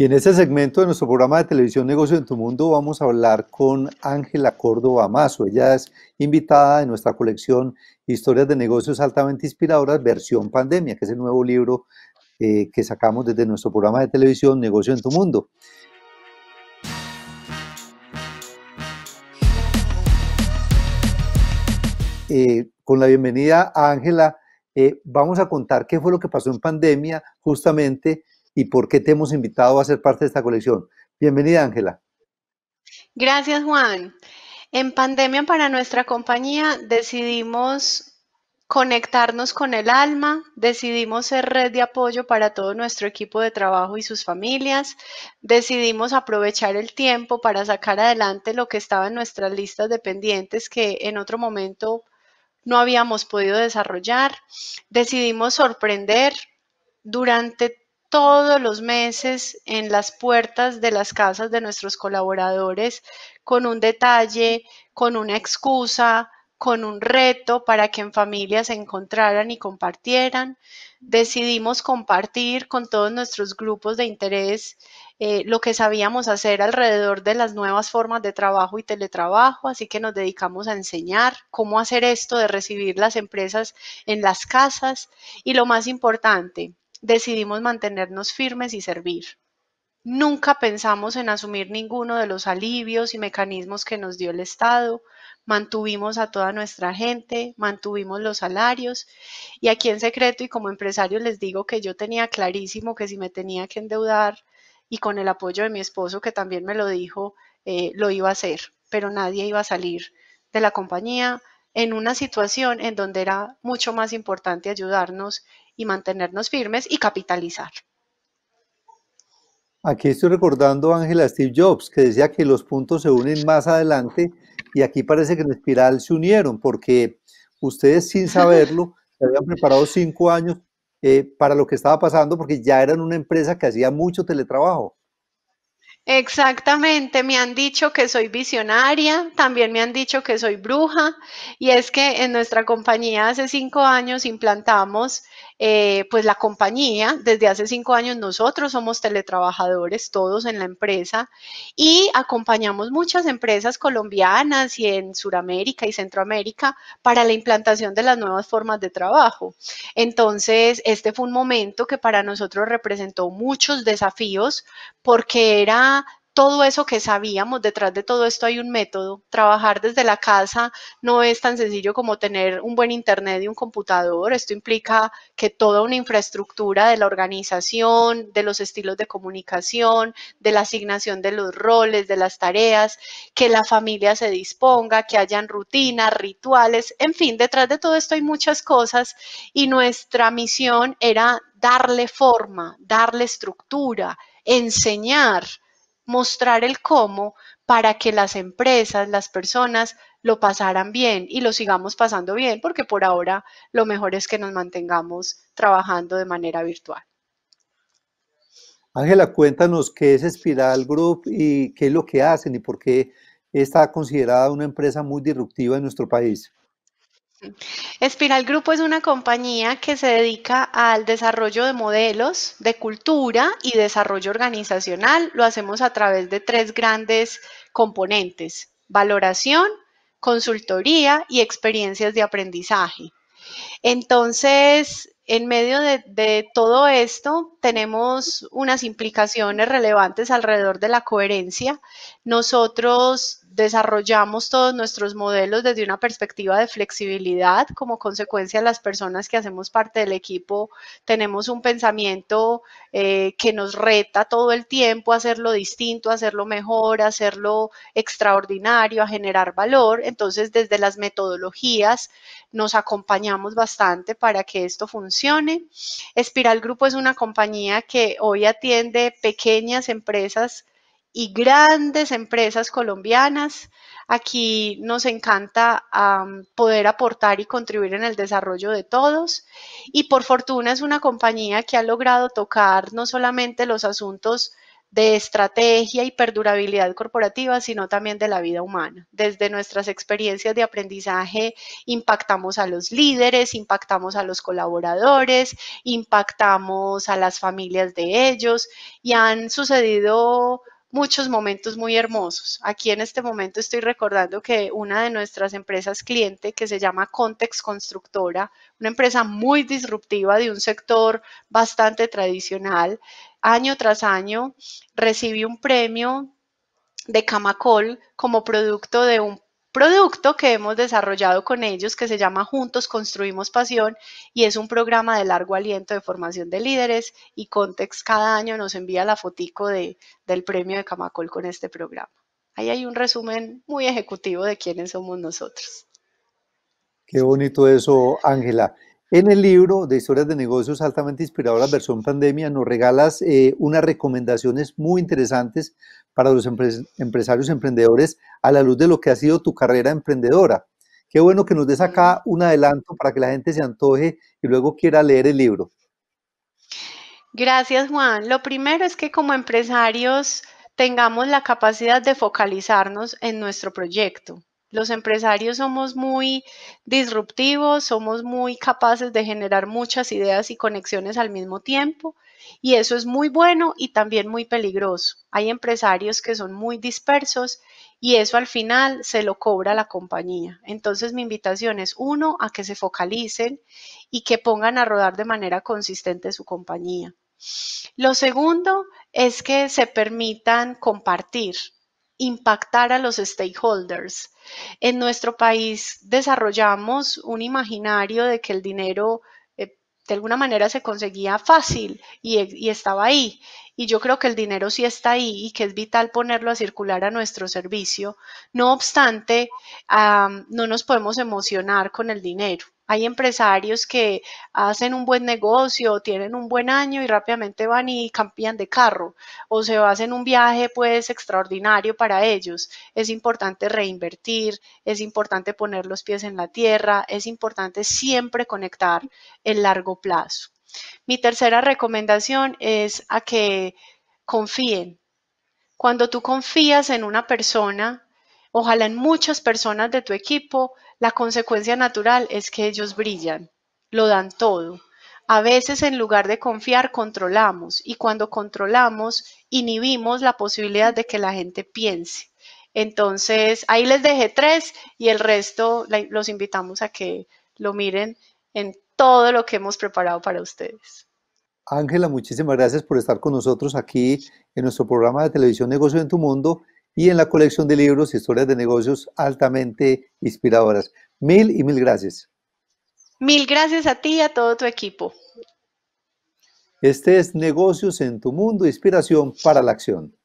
Y en este segmento de nuestro programa de televisión Negocio en tu Mundo vamos a hablar con Ángela Córdoba Mazo. Ella es invitada de nuestra colección Historias de Negocios Altamente Inspiradoras, versión pandemia, que es el nuevo libro eh, que sacamos desde nuestro programa de televisión Negocio en tu Mundo. Eh, con la bienvenida a Ángela, eh, vamos a contar qué fue lo que pasó en pandemia justamente y por qué te hemos invitado a ser parte de esta colección. Bienvenida, Ángela. Gracias, Juan. En pandemia para nuestra compañía decidimos conectarnos con el alma, decidimos ser red de apoyo para todo nuestro equipo de trabajo y sus familias, decidimos aprovechar el tiempo para sacar adelante lo que estaba en nuestras listas de pendientes que en otro momento no habíamos podido desarrollar, decidimos sorprender durante todos los meses en las puertas de las casas de nuestros colaboradores con un detalle, con una excusa, con un reto para que en familia se encontraran y compartieran. Decidimos compartir con todos nuestros grupos de interés eh, lo que sabíamos hacer alrededor de las nuevas formas de trabajo y teletrabajo, así que nos dedicamos a enseñar cómo hacer esto de recibir las empresas en las casas y lo más importante, decidimos mantenernos firmes y servir. Nunca pensamos en asumir ninguno de los alivios y mecanismos que nos dio el Estado, mantuvimos a toda nuestra gente, mantuvimos los salarios y aquí en secreto y como empresario les digo que yo tenía clarísimo que si me tenía que endeudar y con el apoyo de mi esposo que también me lo dijo, eh, lo iba a hacer, pero nadie iba a salir de la compañía en una situación en donde era mucho más importante ayudarnos y mantenernos firmes y capitalizar. Aquí estoy recordando a Steve Jobs, que decía que los puntos se unen más adelante y aquí parece que en espiral se unieron, porque ustedes sin saberlo se habían preparado cinco años eh, para lo que estaba pasando, porque ya eran una empresa que hacía mucho teletrabajo. Exactamente, me han dicho que soy visionaria, también me han dicho que soy bruja y es que en nuestra compañía hace cinco años implantamos eh, pues la compañía, desde hace cinco años nosotros somos teletrabajadores todos en la empresa y acompañamos muchas empresas colombianas y en Sudamérica y Centroamérica para la implantación de las nuevas formas de trabajo. Entonces, este fue un momento que para nosotros representó muchos desafíos porque era todo eso que sabíamos, detrás de todo esto hay un método. Trabajar desde la casa no es tan sencillo como tener un buen internet y un computador. Esto implica que toda una infraestructura de la organización, de los estilos de comunicación, de la asignación de los roles, de las tareas, que la familia se disponga, que hayan rutinas, rituales, en fin, detrás de todo esto hay muchas cosas y nuestra misión era darle forma, darle estructura, enseñar mostrar el cómo para que las empresas, las personas lo pasaran bien y lo sigamos pasando bien, porque por ahora lo mejor es que nos mantengamos trabajando de manera virtual. Ángela, cuéntanos qué es Spiral Group y qué es lo que hacen y por qué está considerada una empresa muy disruptiva en nuestro país. Espiral Grupo es una compañía que se dedica al desarrollo de modelos de cultura y desarrollo organizacional. Lo hacemos a través de tres grandes componentes, valoración, consultoría y experiencias de aprendizaje. Entonces, en medio de, de, todo esto, tenemos unas implicaciones relevantes alrededor de la coherencia. Nosotros desarrollamos todos nuestros modelos desde una perspectiva de flexibilidad. Como consecuencia, las personas que hacemos parte del equipo tenemos un pensamiento eh, que nos reta todo el tiempo a hacerlo distinto, a hacerlo mejor, a hacerlo extraordinario, a generar valor. Entonces, desde las metodologías nos acompañamos bastante para que esto funcione. Espiral Grupo es una compañía que hoy atiende pequeñas empresas y grandes empresas colombianas. Aquí nos encanta poder aportar y contribuir en el desarrollo de todos. Y por fortuna es una compañía que ha logrado tocar no solamente los asuntos de estrategia y perdurabilidad corporativa, sino también de la vida humana. Desde nuestras experiencias de aprendizaje impactamos a los líderes, impactamos a los colaboradores, impactamos a las familias de ellos y han sucedido muchos momentos muy hermosos. Aquí en este momento estoy recordando que una de nuestras empresas cliente que se llama Context Constructora, una empresa muy disruptiva de un sector bastante tradicional, año tras año recibió un premio de Camacol como producto de un producto que hemos desarrollado con ellos que se llama Juntos Construimos Pasión y es un programa de largo aliento de formación de líderes y Context cada año nos envía la fotico de, del premio de Camacol con este programa. Ahí hay un resumen muy ejecutivo de quiénes somos nosotros. Qué bonito eso, Ángela. En el libro de historias de negocios altamente inspiradoras versión pandemia nos regalas eh, unas recomendaciones muy interesantes para los empresarios empresarios emprendedores a la luz de lo que ha sido tu carrera emprendedora. Qué bueno que nos des acá un adelanto para que la gente se antoje y luego quiera leer el libro. Gracias Juan. Lo primero es que como empresarios tengamos la capacidad de focalizarnos en nuestro proyecto los empresarios somos muy disruptivos, somos muy capaces de generar muchas ideas y conexiones al mismo tiempo y eso es muy bueno y también muy peligroso. Hay empresarios que son muy dispersos y eso al final se lo cobra la compañía. Entonces mi invitación es uno a que se focalicen y que pongan a rodar de manera consistente su compañía. Lo segundo es que se permitan compartir impactar a los stakeholders. En nuestro país desarrollamos un imaginario de que el dinero eh, de alguna manera se conseguía fácil y, estaba ahí. Y yo creo que el dinero sí está ahí y que es vital ponerlo a circular a nuestro servicio. No obstante, no nos podemos emocionar con el dinero. Hay empresarios que hacen un buen negocio, tienen un buen año y rápidamente van y cambian de carro o se hacen un viaje pues extraordinario para ellos. Es importante reinvertir, es importante poner los pies en la tierra, es importante siempre conectar el largo plazo. Mi tercera recomendación es a que confíen. Cuando tú confías en una persona, ojalá en muchas personas de tu equipo, la consecuencia natural es que ellos brillan, lo dan todo. A veces en lugar de confiar, controlamos y cuando controlamos, inhibimos la posibilidad de que la gente piense. Entonces, ahí les dejé tres y el resto los invitamos a que lo miren en todo lo que hemos preparado para ustedes. Ángela, muchísimas gracias por estar con nosotros aquí en nuestro programa de televisión Negocio en tu Mundo y en la colección de libros historias de negocios altamente inspiradoras. Mil y mil gracias. Mil gracias a ti y a todo tu equipo. Este es Negocios en tu Mundo, inspiración para la acción.